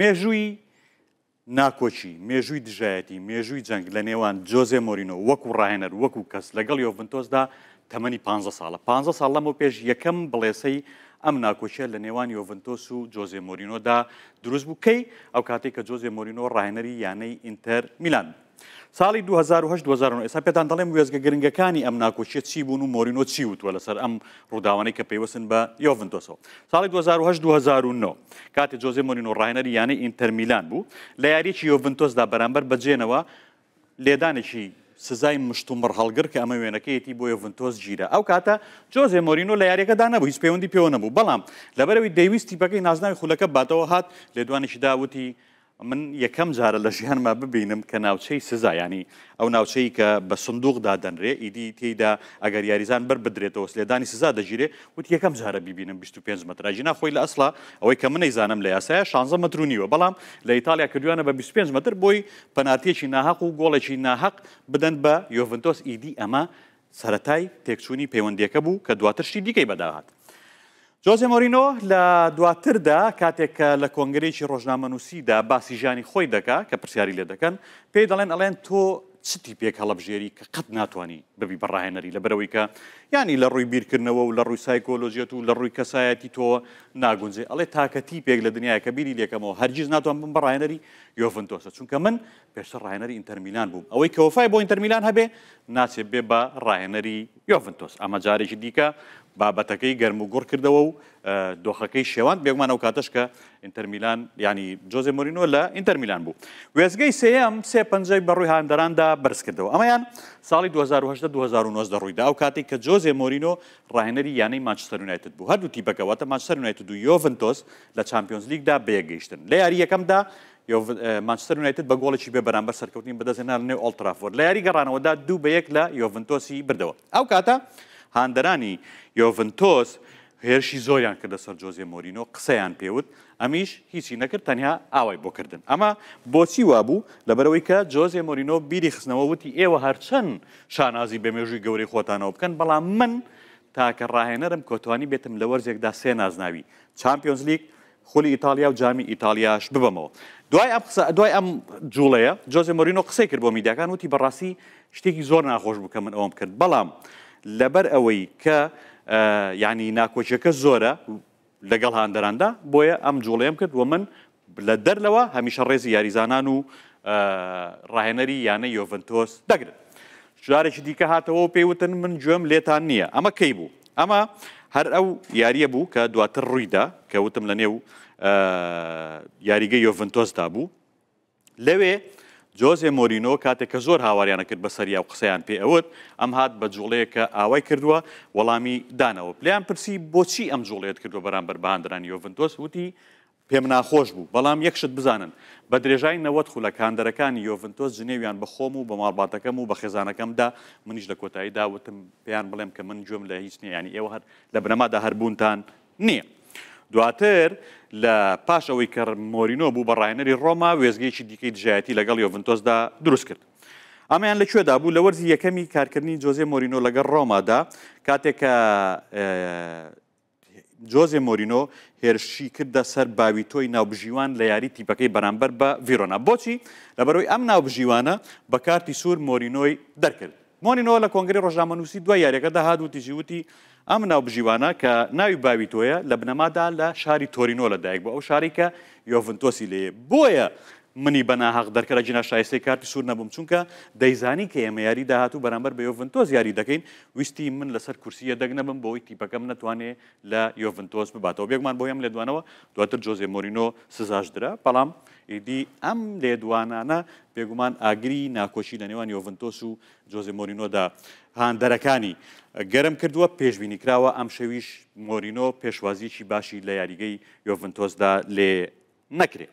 مێژووی ناکۆچی مێژووی دژایەتی مێژووی جەنگ لە نێوان جۆزێ مۆرینۆ وەکو ڕاهێنەر وەکو کەس لەگەڵ یۆڤنتۆسدا تەمەنی 15 ساڵە 15 ساڵ لەمە پێش یەکەم بڵێسەی ئەم ناکۆچیە لە نێوان یۆڤنتۆس و جۆزێ مۆرینۆدا دروست بووکەی ئەو کاتێک کە جۆزێ مۆرینۆ ڕاهێنەری یانەی ئینتەر میلان ساڵی 2010 ئێستا پێتان دەڵێم وێزگە گرنگەکانی ئەم ناکۆچیە چی بوون و مۆرینۆ چی وتوە لەسەر ئەم ڕووداوانەی کە پێیوەسن بە یڤنتۆسەوە ساڵی 2009 کاتێک جۆزێ مۆرینۆ ڕاهێنەر یانەی ئینتەرمیلان بوو لە یاریی یڤنتۆسدا بەرامبەر بەجێنەوە لێدانێکی سزای مشتومڕ هەڵگر کە ئەمە وێنەکەیەتی بۆ یڤنتۆس گیرە ئەو کاتە جۆزێ مۆرینۆ لە یاریەکەدا نەبوو هیچ پەیوەندی پێوە نەبوو بەڵام لەبەرەوەی دەویستی بەکەی نازناوی خولەکە باتەوە هات لێدوانیشیدا وتی من یەکەم جارە لە ژیانما ببینم کە ناوچەی سزایانی ئەو ناوچەی کە بە سندوقدا دەنرێ ئیدی تێیدا ئەگەر یاریزان بەر بدرێتەوە سلێدانی سزا دەژیرێ وت یەکەم جارە ببینم 25 متراژینا خۆی لە ئەسلا ئەوەی کە منەیزانم لە یاسایە 16 مترونیوە بەڵام لە ئیتالیا کردوانە بە 25 متر بۆی پەناتێکی ناهق و گۆڵێکی ناحق بدەن بە یۆڤنتۆس ئیدی ئەمە سەتای تێکچوونی پەیوەندیەکە بوو کە دواترشی دیکەی بەداهات. جۆزێ مۆرینۆ لە دواتردا کاتێک لە کۆنگرێکی ڕۆژنامەنووسیدا باسی ژانی خۆی دەکا کە پرسیاری لێ دەکەن پێی دەڵێن ئەڵێن تۆ چتی پێک هەڵبژێری کە قەت ناتوانانی ببی بەڕاهێنەری لە بەرەوەی کە ینی لە ڕووی بیرکردنەوە و لە ڕووی سایکۆلۆژیەت و لە ڕووی کەسایەتی تۆ ناگونجێ ئەڵێ تاکەتی پێک لە دنیای کە بیری لێکەمەوە هەرگیز ناتوان بم بەڕاهێنەری یۆفنتۆسە چونکە من پێشتر ڕاهێنەری ئینتەرمیلان بوو ئەوەی کەوفای بۆ ئینتەرمیلان هەبێ ناچێت بێ بە ڕاهێنەری یۆڤنتۆس ئەمە جارێکی دیکە بابەتەکەی گەرم و گوڕ کردەوە و دۆخەکەی شێوان بێگومان ئەو کاتەش کە ئینتەرمیلان ینی جۆزێ مۆرینۆ لە ئینتەرمیلان بوو وێزگەی سم سێ پنجی بەڕووی هاندەراندا بەرز کردەوە ئەمەیان ساڵی 2010 ڕوویدا ئەو کاتێک کە جۆزێ مۆرینۆ ڕاهێنەری یانەی ماچستەرونایتت بوو هەردوو تیبەکەوەتە ماچستەرونایتت و یۆڤنتۆس لە چمپیۆنز لیگدا بێگەیشتن لە یاری یەکەمدا مانچستر یونایتد بە گۆڵێکی بێ بەرامبەر سەرکەوتنی بەدەزێنا لە نێو ئۆلترافۆر لە یاری گەڕانەوەدا دوو بە یەک لە یۆڤنتۆسی بردەوە ئەو کاتە هاندەرانی یۆڤنتۆس هێرشی زۆریان کرد لەسەر جۆزیە مۆرینۆ قسەیان پێوت ئەمیش هیچی نەکرد تەنیا ئاوای بۆکردن ئەمە بۆچی وابوو لەبەرەوەی کە جۆزیە مۆرینۆ بیری خستنەوە وتی ئێوە هەرچەند شانازی بەمێژووی گەوری خۆتانەوە بکەن بەڵام من تاکە ڕاهێنەرم کۆتوانی بێتم لە وەرزێکدا سێ نازناوی چمپیۆنز لیگ خولی ئیتالیا و جامی ئیتالیاش ببەمەوە دوای ئەم قسە دوای ئەم جوڵەیە جۆزی مۆرینۆ قسەی کرد بۆ میدیاکان وتی بەڕاستی شتێکی زۆر ناخۆش بکە من ئەوم کرد بەڵام لەبەر ئەوەی کە ینی ناکۆچەکە زۆرە لەگەڵ هاندەراندا بۆیە ئەم جوڵێم کرد و من لە دەرلەوە هەمیشە ڕێزی یاریزانان و ڕاهێنەری یانە یۆڤنتۆس دەگرن. شارێکی دیکە هاتەوە پێیوتن من گوێم لێتان نییە ئەمە کەی بوو ئەمە هەر ئەو یاریە بوو کە دواتر ڕوویدا کەوتم لە نێو یاریگە یۆڤنتۆسدا بوو لەوێ جۆزێ مۆرینۆ کاتێک کە زۆر هاواریانە کرد بە سەریا و قسەیان پێ ئەوت ئەم هات بە جوڵەیە کە ئاوای کردووە وەڵامی دانەوە پلیان پرسی بۆچی ئەم جوڵێت کردو بەرامبەر بەهاندرانی یۆڤنتۆس وتی پێم ناخۆش بوو بەڵام یەکشت بزانن بە درێژای نەوەت خولەکان دەرەکانی یۆڤنتۆس جنێویان بە خۆم و بە ماڵباتەکەم و بە خێزانەکەمدا منیش لە کۆتایی داوتم پێیان بڵێم کە من جوم لە هیچ نییانی ئێوە هەر لە بنەمادا هەربوونتان نییە. دواتر لە پاش ئەوەی کە مۆرینۆ بوو بە ڕایەنەری ڕۆما وێزگەیکی دیکەی دژایەتی لەگەڵ یۆڤنتۆسدا دروست کرد. ئەمایان لەکوێدا بوو لە وەرزی یەکەمی کارکردنی جۆزێ مۆرینۆ لەگەڵ ڕۆمادا کاتێک کە جۆزێ مۆرینۆ هێرشی کردە سەر باویتۆی ناوبژیوان لە یاری تیپەکەی بەرامبەر بە ڤیرۆنا بۆچی لەبەرەوەی ئەم ناوبژیوانە بە کارتی سوور مۆرینۆی دەرکرد مۆنینەوە لە کۆنگری ڕۆژنامەنووسی دوای یاریەکەدا هادووتی ژیوتی ئەم ناوبژیوانە کە ناوی باویتۆیە لە بنەمادا لە شاری تۆرینۆ لەدایک بە ئەو شاری کە یۆڤنتۆسی لێ بۆیە منی بەناهاق دەرکە لە جنا شایستی کارتی سوور نەبووم چونکە دەیزانی کە ئێمە یاری داهات و بەرامبەر بە یۆڤنتۆز یاری دەکەین ویستی من لەسەر کورسیە دەگنەبم بەوەی تیپەکەم نتوانێت لە یۆڤنتۆز بباتەوە بێکمان بۆ ئەم لێدوانەوە دواتر جۆزێ مۆرینۆ سزاش درا بەڵام ئیدی ئەم لێدوانانە پێگومان ئاگری ناکۆشی لە نێوان یۆڤنتۆس و جۆزێ مۆرینۆدا هاندەرەکانی گەرم کردووە پێشبینی کراوە ئەم شەویش مۆرینۆ پێشوازیکی باشی لە یاریگەی یۆڤنتۆزدا لێ نەکرێت.